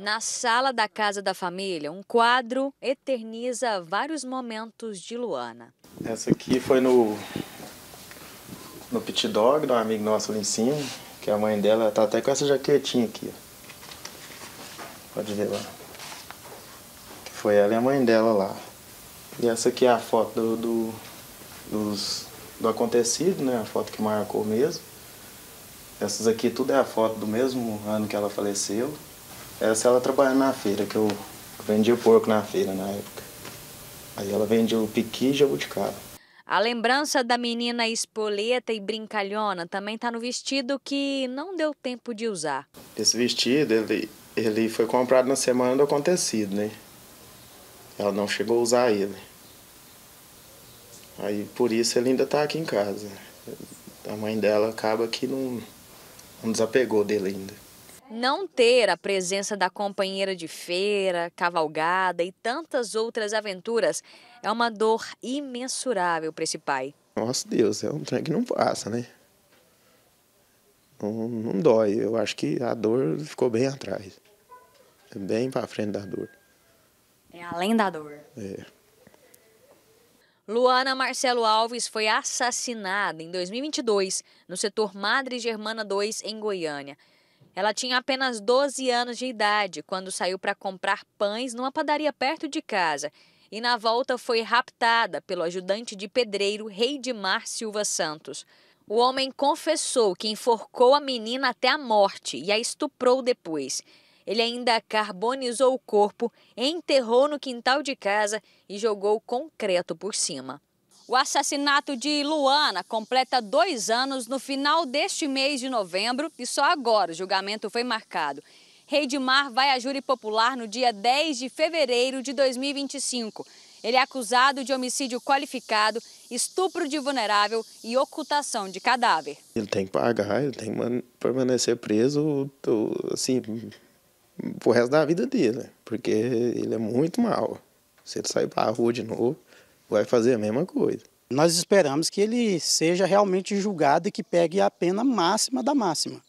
Na sala da casa da família, um quadro eterniza vários momentos de Luana. Essa aqui foi no no pit dog de um amigo nosso ali em cima, que a mãe dela tá até com essa jaquetinha aqui. Ó. Pode ver lá. foi ela e a mãe dela lá. E essa aqui é a foto do, do, dos, do acontecido, né? A foto que marcou mesmo. Essas aqui tudo é a foto do mesmo ano que ela faleceu. É, Essa ela trabalhando na feira, que eu vendia porco na feira na época. Aí ela vendia o piqui e jabuticaba. A lembrança da menina espoleta e brincalhona também está no vestido que não deu tempo de usar. Esse vestido, ele, ele foi comprado na semana do acontecido, né? Ela não chegou a usar ele. Aí por isso ele ainda está aqui em casa. A mãe dela acaba que não, não desapegou dele ainda não ter a presença da companheira de feira, cavalgada e tantas outras aventuras é uma dor imensurável para esse pai. Nossa Deus, é um trem que não passa, né? Não, não dói. Eu acho que a dor ficou bem atrás. É bem para frente da dor. É além da dor. É. Luana Marcelo Alves foi assassinada em 2022 no setor Madre Germana 2, em Goiânia. Ela tinha apenas 12 anos de idade quando saiu para comprar pães numa padaria perto de casa e na volta foi raptada pelo ajudante de pedreiro Mar Silva Santos. O homem confessou que enforcou a menina até a morte e a estuprou depois. Ele ainda carbonizou o corpo, enterrou no quintal de casa e jogou concreto por cima. O assassinato de Luana completa dois anos no final deste mês de novembro e só agora o julgamento foi marcado. Mar vai a júri popular no dia 10 de fevereiro de 2025. Ele é acusado de homicídio qualificado, estupro de vulnerável e ocultação de cadáver. Ele tem que pagar, ele tem que permanecer preso assim, pro resto da vida dele, né? porque ele é muito mal. Se ele sair pra rua de novo, vai fazer a mesma coisa. Nós esperamos que ele seja realmente julgado e que pegue a pena máxima da máxima.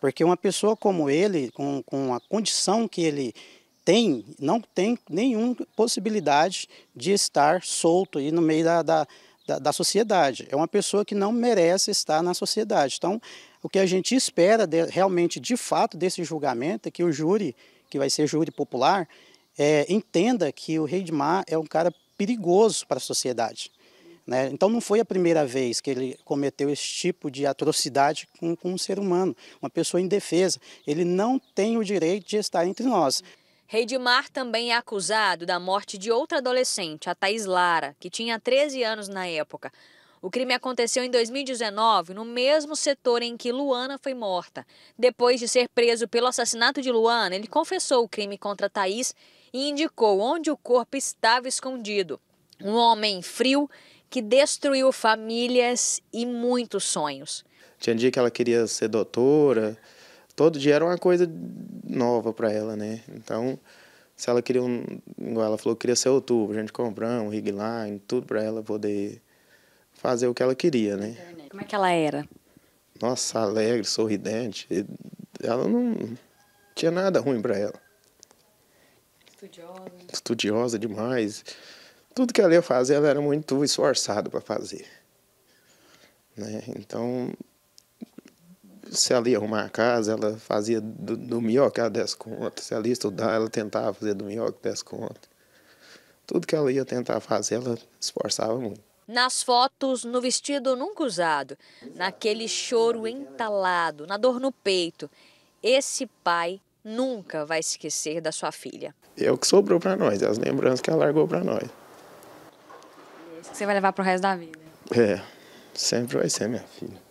Porque uma pessoa como ele, com, com a condição que ele tem, não tem nenhuma possibilidade de estar solto e no meio da, da, da, da sociedade. É uma pessoa que não merece estar na sociedade. Então, o que a gente espera de, realmente, de fato, desse julgamento é que o júri, que vai ser júri popular, é, entenda que o Rei de Mar é um cara perigoso para a sociedade. Né? Então não foi a primeira vez que ele cometeu esse tipo de atrocidade com, com um ser humano, uma pessoa indefesa. Ele não tem o direito de estar entre nós. Mar também é acusado da morte de outra adolescente, a Thais Lara, que tinha 13 anos na época. O crime aconteceu em 2019, no mesmo setor em que Luana foi morta. Depois de ser preso pelo assassinato de Luana, ele confessou o crime contra Thaís e indicou onde o corpo estava escondido. Um homem frio que destruiu famílias e muitos sonhos. Tinha dia que ela queria ser doutora, todo dia era uma coisa nova para ela, né? Então, se ela queria um, igual ela falou, queria ser outubro, a gente comprou um rigline, tudo para ela poder fazer o que ela queria, né? Como é que ela era? Nossa, alegre, sorridente. Ela não tinha nada ruim para ela. Estudiosa. Estudiosa demais. Tudo que ela ia fazer, ela era muito esforçada para fazer. Né? Então, se ela ia arrumar a casa, ela fazia do, do melhor que ela desse conta. Se ela ia estudar, ela tentava fazer do melhor que desse conta. Tudo que ela ia tentar fazer, ela esforçava muito. Nas fotos, no vestido nunca usado, naquele choro entalado, na dor no peito, esse pai nunca vai esquecer da sua filha? É o que sobrou para nós, é as lembranças que ela largou para nós. Isso que você vai levar pro resto da vida. É, sempre vai ser minha filha.